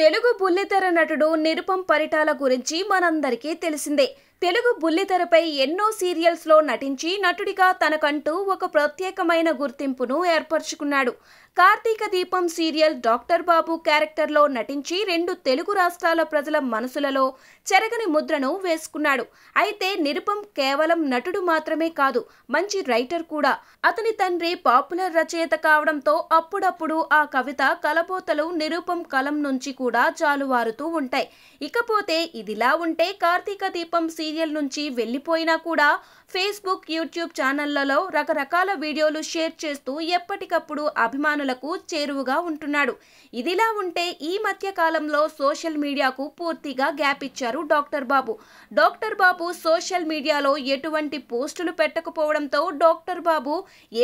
తెలుగు బుల్లితెర నటుడు నిరుపం పరిటాల గురించి మనందరికీ తెలిసిందే తెలుగు బుల్లితెరపై ఎన్నో సీరియల్స్లో నటించి నటుడిగా తనకంటూ ఒక ప్రత్యేకమైన గుర్తింపును ఏర్పరచుకున్నాడు కార్తీక దీపం సీరియల్ డాక్టర్ బాబు క్యారెక్టర్లో నటించి రెండు తెలుగు రాష్ట్రాల ప్రజల మనసులలో చెరగని ముద్రను వేసుకున్నాడు అయితే నిరుపం కేవలం నటుడు మాత్రమే కాదు మంచి రైటర్ కూడా అతని తండ్రి పాపులర్ రచయిత కావడంతో అప్పుడప్పుడు ఆ కవిత కలపోతలు నిరుపం కలం నుంచి కూడా జాలువారుతూ ఉంటాయి ఇకపోతే ఇదిలా ఉంటే కార్తీక దీపం సీరియల్ నుంచి వెళ్ళిపోయినా కూడా ఫేస్బుక్ యూట్యూబ్ ఛానళ్లలో రకరకాల వీడియోలు షేర్ చేస్తూ ఎప్పటికప్పుడు అభిమానులు ప్రేక్షకులకు చేరువుగా ఉంటున్నాడు ఇదిలా ఉంటే ఈ మధ్య కాలంలో సోషల్ మీడియాకు పూర్తిగా గ్యాప్ ఇచ్చారు doctor Babu doctor Babu social మీడియాలో ఎటువంటి పోస్టులు పెట్టకపోవడంతో డాక్టర్ బాబు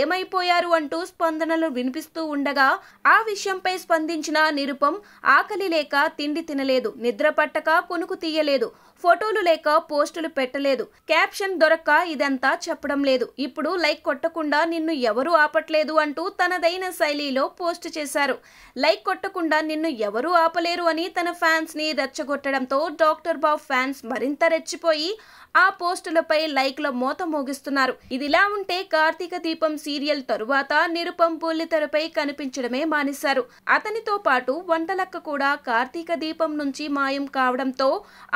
ఏమైపోయారు అంటూ స్పందనలు వినిపిస్తూ ఉండగా ఆ విషయంపై స్పందించిన నిరుపం ఆకలి లేక తిండి తినలేదు నిద్ర పట్టక కొనుకు తీయలేదు ఫోటోలు లేక పోస్టులు పెట్టలేదు క్యాప్షన్ దొరక్క ఇదంతా చెప్పడం లేదు ఇప్పుడు లైక్ కొట్టకుండా నిన్ను ఎవరూ ఆపట్లేదు అంటూ తనదైన శైలి ఓటీటీలో పోస్ట్ చేశారు లైక్ కొట్టకుండా నిన్ను ఎవరూ ఆపలేరు అని తన ఫ్యాన్స్ని రెచ్చగొట్టడంతో డాక్టర్ బాబు ఫ్యాన్స్ మరింత రెచ్చిపోయి ఆ పోస్టులపై లైక్ల మోత మోగిస్తున్నారు ఇదిలా ఉంటే కార్తీక దీపం సీరియల్ తరువాత నిరుపం బుల్లితెరపై కనిపించడమే మానేశారు అతనితో పాటు వంటలక్క కూడా కార్తీక దీపం నుంచి మాయం కావడంతో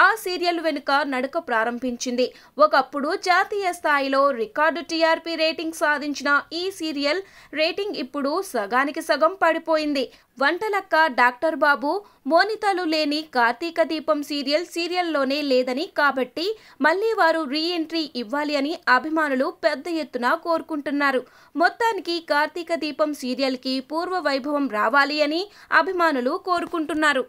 ఆ సీరియల్ వెనుక నడక ప్రారంభించింది ఒకప్పుడు జాతీయ స్థాయిలో రికార్డు టీఆర్పీ రేటింగ్ సాధించిన ఈ సీరియల్ రేటింగ్ ఇప్పుడు సగానికి సగానికి సగం పడిపోయింది వంటలక్క డాక్టర్ బాబు మోనితలు లేని కార్తీక దీపం సీరియల్ సీరియల్లోనే లేదని కాబట్టి మళ్లీ వారు రీఎంట్రీ ఇవ్వాలి అని అభిమానులు పెద్ద ఎత్తున కోరుకుంటున్నారు మొత్తానికి కార్తీక దీపం సీరియల్కి పూర్వ వైభవం రావాలి అని అభిమానులు కోరుకుంటున్నారు